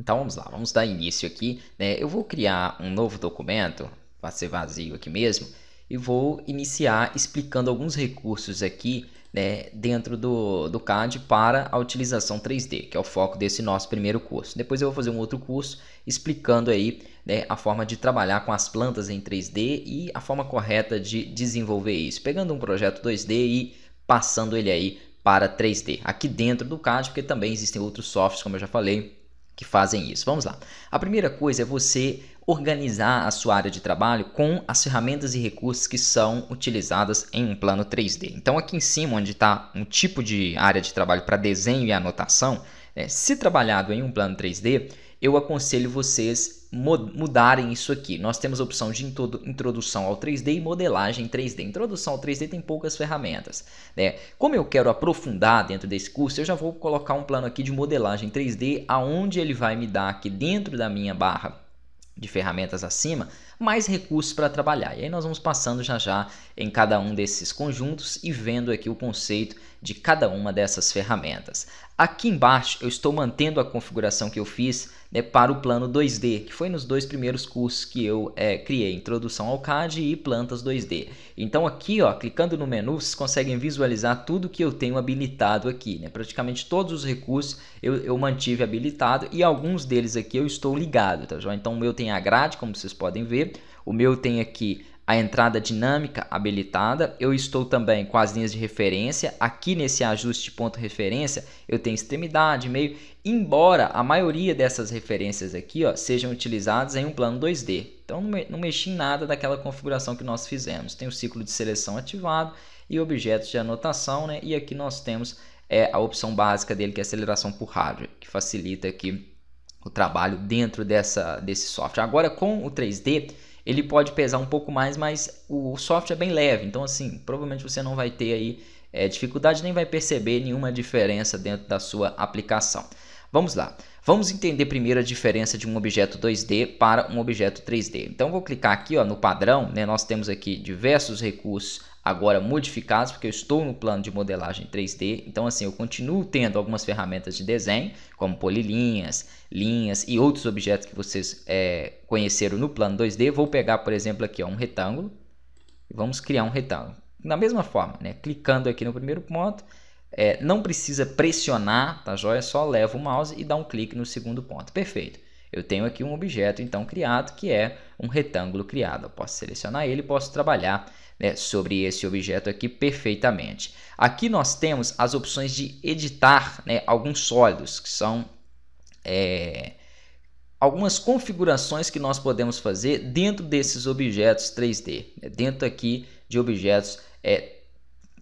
Então vamos lá, vamos dar início aqui. Né? Eu vou criar um novo documento, vai ser vazio aqui mesmo, e vou iniciar explicando alguns recursos aqui né, dentro do, do CAD para a utilização 3D, que é o foco desse nosso primeiro curso. Depois eu vou fazer um outro curso explicando aí né, a forma de trabalhar com as plantas em 3D e a forma correta de desenvolver isso, pegando um projeto 2D e passando ele aí para 3D, aqui dentro do CAD, porque também existem outros softwares, como eu já falei, que fazem isso. Vamos lá. A primeira coisa é você organizar a sua área de trabalho com as ferramentas e recursos que são utilizadas em um plano 3D. Então, aqui em cima, onde está um tipo de área de trabalho para desenho e anotação, é, se trabalhado em um plano 3D, eu aconselho vocês mudarem isso aqui. Nós temos a opção de introdução ao 3D e modelagem 3D. Introdução ao 3D tem poucas ferramentas. Né? Como eu quero aprofundar dentro desse curso, eu já vou colocar um plano aqui de modelagem 3D, aonde ele vai me dar aqui dentro da minha barra de ferramentas acima, mais recursos para trabalhar. E aí nós vamos passando já já em cada um desses conjuntos e vendo aqui o conceito de cada uma dessas ferramentas. Aqui embaixo eu estou mantendo a configuração que eu fiz né, para o plano 2D, que foi nos dois primeiros cursos que eu é, criei, Introdução ao CAD e Plantas 2D. Então aqui, ó, clicando no menu, vocês conseguem visualizar tudo que eu tenho habilitado aqui. Né? Praticamente todos os recursos eu, eu mantive habilitado e alguns deles aqui eu estou ligado. Tá, já? Então o meu tem a grade, como vocês podem ver, o meu tem aqui a entrada dinâmica habilitada. Eu estou também com as linhas de referência. Aqui nesse ajuste de ponto referência, eu tenho extremidade, meio, embora a maioria dessas referências aqui ó, sejam utilizadas em um plano 2D. Então não mexi em nada daquela configuração que nós fizemos. Tem o ciclo de seleção ativado e objetos de anotação, né? E aqui nós temos é, a opção básica dele, que é aceleração por rádio, que facilita aqui o trabalho dentro dessa, desse software. Agora, com o 3D, ele pode pesar um pouco mais, mas o software é bem leve. Então, assim, provavelmente você não vai ter aí é, dificuldade, nem vai perceber nenhuma diferença dentro da sua aplicação. Vamos lá. Vamos entender primeiro a diferença de um objeto 2D para um objeto 3D. Então, vou clicar aqui ó, no padrão. Né? Nós temos aqui diversos recursos agora modificados, porque eu estou no plano de modelagem 3D. Então, assim, eu continuo tendo algumas ferramentas de desenho, como polilinhas, linhas e outros objetos que vocês é, conheceram no plano 2D. Vou pegar, por exemplo, aqui ó, um retângulo e vamos criar um retângulo. Da mesma forma, né? clicando aqui no primeiro ponto, é, não precisa pressionar, tá joia? Só leva o mouse e dá um clique no segundo ponto. Perfeito. Eu tenho aqui um objeto, então, criado, que é um retângulo criado. Eu posso selecionar ele, posso trabalhar né, sobre esse objeto aqui perfeitamente. Aqui nós temos as opções de editar né, alguns sólidos, que são é, algumas configurações que nós podemos fazer dentro desses objetos 3D, né, dentro aqui de objetos é,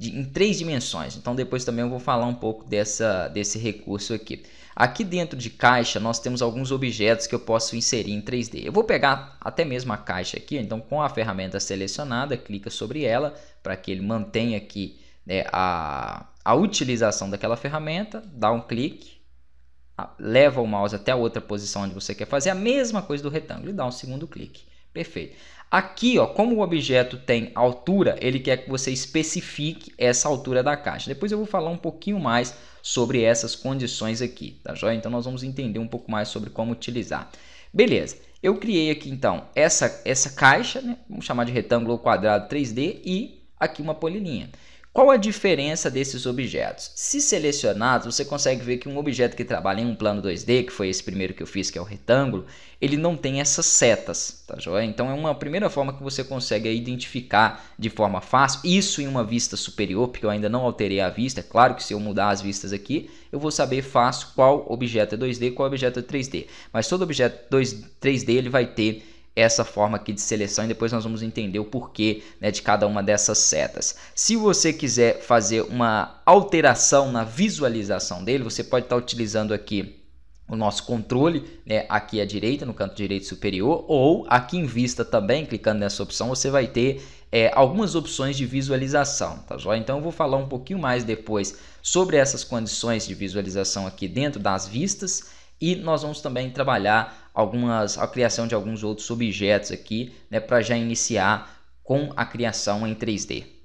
de, em três dimensões. Então depois também eu vou falar um pouco dessa, desse recurso aqui. Aqui dentro de caixa nós temos alguns objetos que eu posso inserir em 3D. Eu vou pegar até mesmo a caixa aqui, então com a ferramenta selecionada, clica sobre ela para que ele mantenha aqui né, a, a utilização daquela ferramenta, dá um clique, leva o mouse até a outra posição onde você quer fazer a mesma coisa do retângulo e dá um segundo clique. Perfeito. Aqui, ó, como o objeto tem altura, ele quer que você especifique essa altura da caixa. Depois eu vou falar um pouquinho mais sobre essas condições aqui, tá joia? Então nós vamos entender um pouco mais sobre como utilizar. Beleza, eu criei aqui então essa, essa caixa, né? vamos chamar de retângulo quadrado 3D e aqui uma polilinha. Qual a diferença desses objetos? Se selecionados, você consegue ver que um objeto que trabalha em um plano 2D, que foi esse primeiro que eu fiz, que é o retângulo, ele não tem essas setas, tá joia? Então é uma primeira forma que você consegue identificar de forma fácil, isso em uma vista superior, porque eu ainda não alterei a vista, é claro que se eu mudar as vistas aqui, eu vou saber fácil qual objeto é 2D e qual objeto é 3D. Mas todo objeto 2, 3D ele vai ter essa forma aqui de seleção e depois nós vamos entender o porquê né, de cada uma dessas setas. Se você quiser fazer uma alteração na visualização dele, você pode estar tá utilizando aqui o nosso controle né, aqui à direita, no canto direito superior, ou aqui em vista também, clicando nessa opção, você vai ter é, algumas opções de visualização, tá joia? Então eu vou falar um pouquinho mais depois sobre essas condições de visualização aqui dentro das vistas e nós vamos também trabalhar algumas a criação de alguns outros objetos aqui, né, para já iniciar com a criação em 3D.